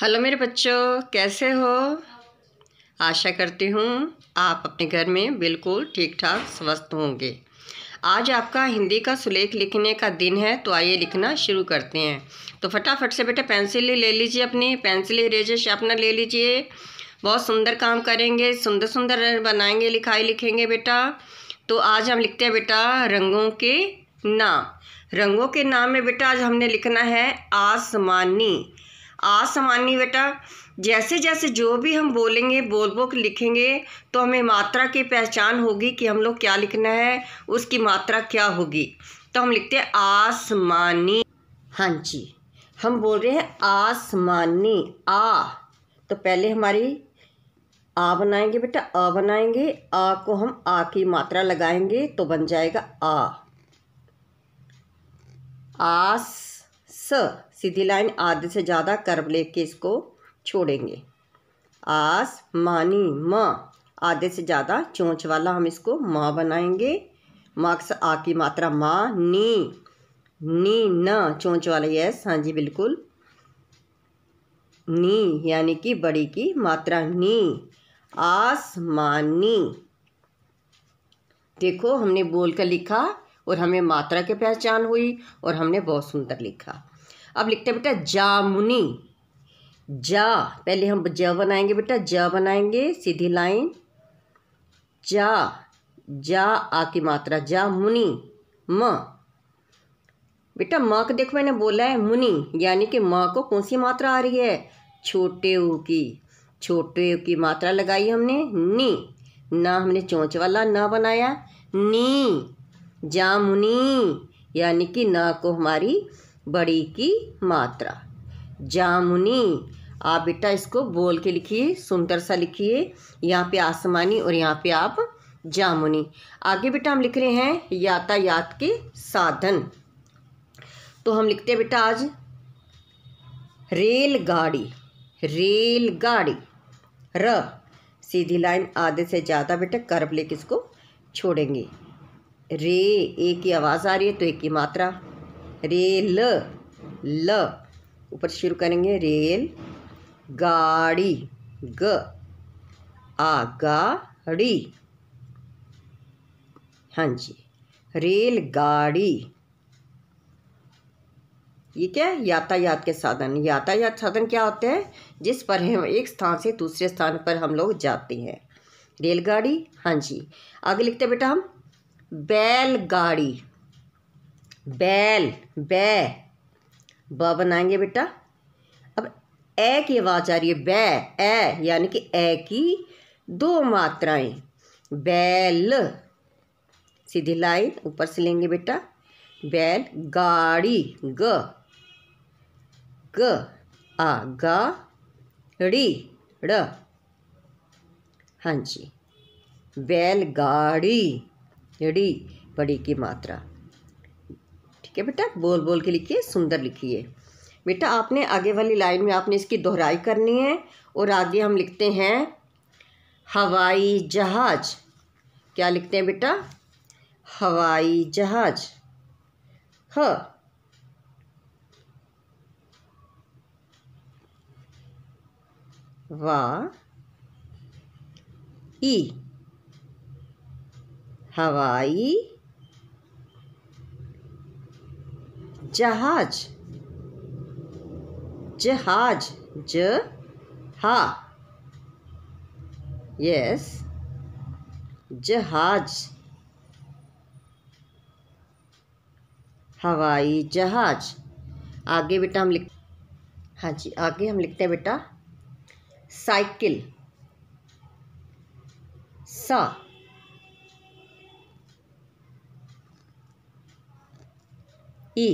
hello मेरे बच्चों कैसे हो आशा करती हूँ आप अपने घर में बिल्कुल ठीक ठाक स्वस्थ होंगे आज आपका हिंदी का सुलेख लिखने का दिन है तो आइए लिखना शुरू करते हैं तो फटाफट से बेटा पेंसिल ले लीजिए अपनी पेंसिल इरेजर शार्पनर ले लीजिए बहुत सुंदर काम करेंगे सुंदर सुंदर बनाएंगे लिखाई लिखेंगे बेटा तो आज हम लिखते हैं बेटा रंगों के नाम रंगों के नाम में बेटा आज हमने लिखना है आसमानी आसमानी बेटा जैसे जैसे जो भी हम बोलेंगे बोल बोक लिखेंगे तो हमें मात्रा की पहचान होगी कि हम लोग क्या लिखना है उसकी मात्रा क्या होगी तो हम लिखते हैं आसमानी हाँ जी हम बोल रहे हैं आसमानी आ तो पहले हमारी आ बनाएंगे बेटा अ बनाएंगे आ को हम आ की मात्रा लगाएंगे तो बन जाएगा आ आस स सीधी लाइन आधे से ज़्यादा कर्व लेके इसको छोड़ेंगे आस मानी माँ आधे से ज़्यादा चोंच वाला हम इसको माँ बनाएंगे मक्स आ की मात्रा माँ नी नी न चोंच वाला यस हाँ जी बिल्कुल नी यानी कि बड़ी की मात्रा नी आस मानी देखो हमने बोल कर लिखा और हमें मात्रा की पहचान हुई और हमने बहुत सुंदर लिखा अब लिखते हैं बेटा जामुनी जा पहले हम ज बनाएंगे बेटा ज बनाएंगे सीधी लाइन जा जा आ की मात्रा जा मुनि म बेटा माँ को देखो मैंने बोला है मुनि यानी कि माँ को कौन सी मात्रा आ रही है छोटे ऊ की छोटे ऊ की मात्रा लगाई हमने नी ना हमने चोंच वाला ना बनाया नी जामुनी यानी कि ना को हमारी बड़ी की मात्रा जामुनी आप बेटा इसको बोल के लिखिए सुंदर सा लिखिए यहाँ पे आसमानी और यहाँ पे आप जामुनी आगे बेटा हम लिख रहे हैं यातायात के साधन तो हम लिखते हैं बेटा आज रेलगाड़ी रेलगाड़ी र सीधी लाइन आधे से ज़्यादा बेटा कर्ब लेके इसको छोड़ेंगे रे एक ही आवाज़ आ रही है तो एक ही मात्रा रेल ल ऊपर शुरू करेंगे रेल गाड़ी ग आ गाड़ी हाँ जी रेलगाड़ी ये क्या है यातायात के साधन यातायात साधन क्या होते हैं जिस पर हम एक स्थान से दूसरे स्थान पर हम लोग जाते हैं रेलगाड़ी हाँ जी आगे लिखते हैं बेटा हम बैलगाड़ी बैल बै ब बनाएंगे बेटा अब ए की आवाज़ आ रही है बै ए यानी कि ए की दो मात्राएं बैल सीधी लाइन ऊपर से लेंगे बेटा बैल गाड़ी ग ग आ गा री ड़ हाँ जी गाड़ी ड़ी बड़ी की मात्रा कि बेटा बोल बोल के लिखिए सुंदर लिखिए बेटा आपने आगे वाली लाइन में आपने इसकी दोहराई करनी है और आगे हम लिखते हैं हवाई जहाज क्या लिखते हैं बेटा हवाई जहाज ह वा ई हवाई जहाज जहाज ज हा यस जहाज हवाई जहाज आगे बेटा हम लिख हाँ जी आगे हम लिखते हैं बेटा साइकिल सा ई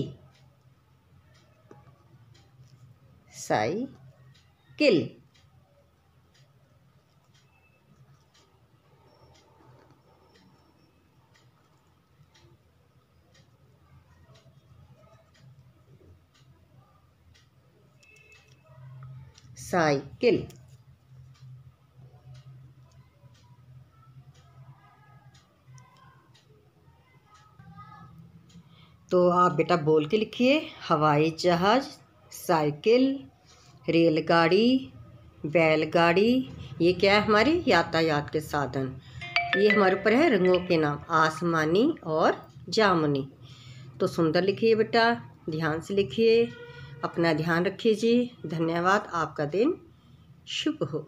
साइकिल साइकिल तो आप बेटा बोल के लिखिए हवाई जहाज़ साइकिल रेलगाड़ी बैलगाड़ी ये क्या है हमारे यातायात के साधन ये हमारे ऊपर है रंगों के नाम आसमानी और जामुनी तो सुंदर लिखिए बेटा ध्यान से लिखिए अपना ध्यान रखिए जी धन्यवाद आपका दिन शुभ हो